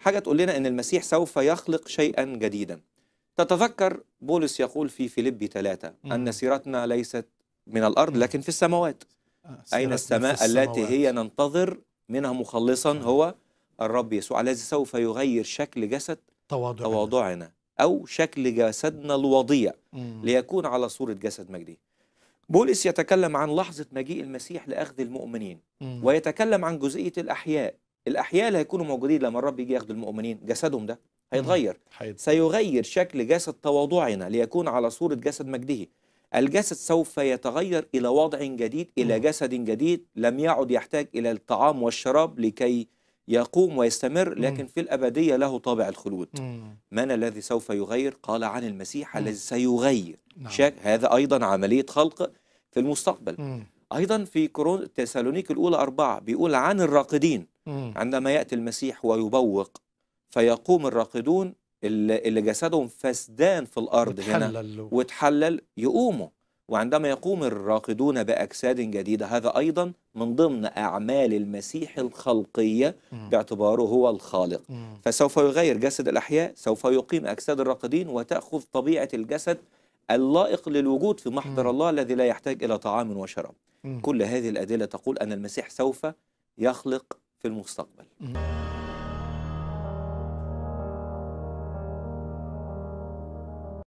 حاجة تقول لنا أن المسيح سوف يخلق شيئا جديدا تتذكر بولس يقول في فيليبي ثلاثة أن سيرتنا ليست من الأرض لكن في السماوات آه، أين السماء التي هي ننتظر منها مخلصا نعم. هو الرب يسوع الذي سوف يغير شكل جسد تواضعنا, تواضعنا أو شكل جسدنا الوضيع ليكون على صورة جسد مجدي بولس يتكلم عن لحظة مجيء المسيح لأخذ المؤمنين ويتكلم عن جزئية الأحياء الأحياء اللي هيكونوا موجودين لما الرب يجي ياخد المؤمنين جسدهم ده هيتغير سيغير شكل جسد تواضعنا ليكون على صورة جسد مجده الجسد سوف يتغير إلى وضع جديد إلى جسد جديد لم يعد يحتاج إلى الطعام والشراب لكي يقوم ويستمر لكن في الأبدية له طابع الخلود من الذي سوف يغير قال عن المسيح الذي سيغير نعم. شك هذا أيضا عملية خلق في المستقبل أيضا في كورون تسالونيك الأولى أربعة بيقول عن الراقدين عندما يأتي المسيح ويبوق فيقوم الراقدون اللي جسدهم فسدان في الأرض هنا وتحلل يقوموا وعندما يقوم الراقدون بأجساد جديدة هذا أيضا من ضمن أعمال المسيح الخلقية باعتباره هو الخالق فسوف يغير جسد الأحياء سوف يقيم أجساد الراقدين وتأخذ طبيعة الجسد اللائق للوجود في محضر الله الذي لا يحتاج إلى طعام وشراب كل هذه الأدلة تقول أن المسيح سوف يخلق في المستقبل